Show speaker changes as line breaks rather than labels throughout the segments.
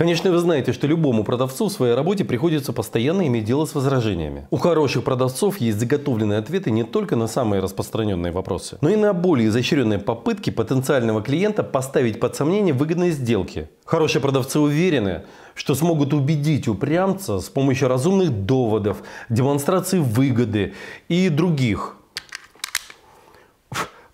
Конечно, вы знаете, что любому продавцу в своей работе приходится постоянно иметь дело с возражениями. У хороших продавцов есть заготовленные ответы не только на самые распространенные вопросы, но и на более изощренные попытки потенциального клиента поставить под сомнение выгодные сделки. Хорошие продавцы уверены, что смогут убедить упрямца с помощью разумных доводов, демонстрации выгоды и других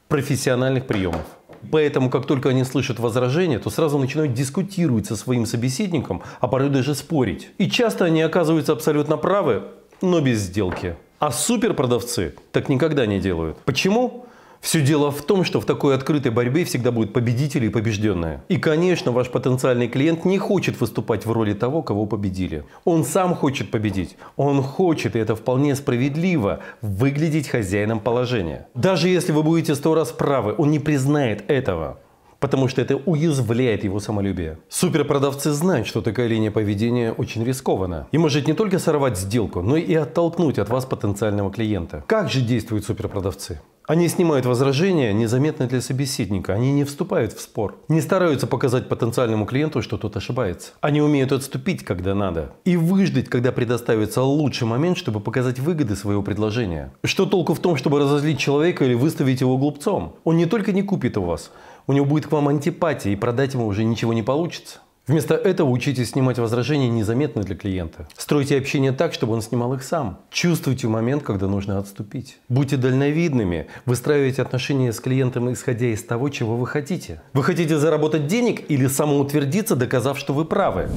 профессиональных приемов. Поэтому, как только они слышат возражения, то сразу начинают дискутировать со своим собеседником, а порой даже спорить. И часто они оказываются абсолютно правы, но без сделки. А суперпродавцы так никогда не делают. Почему? Все дело в том, что в такой открытой борьбе всегда будут победители и побежденные. И, конечно, ваш потенциальный клиент не хочет выступать в роли того, кого победили. Он сам хочет победить. Он хочет, и это вполне справедливо, выглядеть хозяином положения. Даже если вы будете сто раз правы, он не признает этого потому что это уязвляет его самолюбие. Суперпродавцы знают, что такая линия поведения очень рискована и может не только сорвать сделку, но и оттолкнуть от вас потенциального клиента. Как же действуют суперпродавцы? Они снимают возражения, незаметно для собеседника. Они не вступают в спор. Не стараются показать потенциальному клиенту, что тот ошибается. Они умеют отступить, когда надо. И выждать, когда предоставится лучший момент, чтобы показать выгоды своего предложения. Что толку в том, чтобы разозлить человека или выставить его глупцом? Он не только не купит у вас, у него будет к вам антипатия, и продать ему уже ничего не получится. Вместо этого учитесь снимать возражения незаметно для клиента. Стройте общение так, чтобы он снимал их сам. Чувствуйте момент, когда нужно отступить. Будьте дальновидными, выстраивайте отношения с клиентом, исходя из того, чего вы хотите. Вы хотите заработать денег или самоутвердиться, доказав, что вы правы?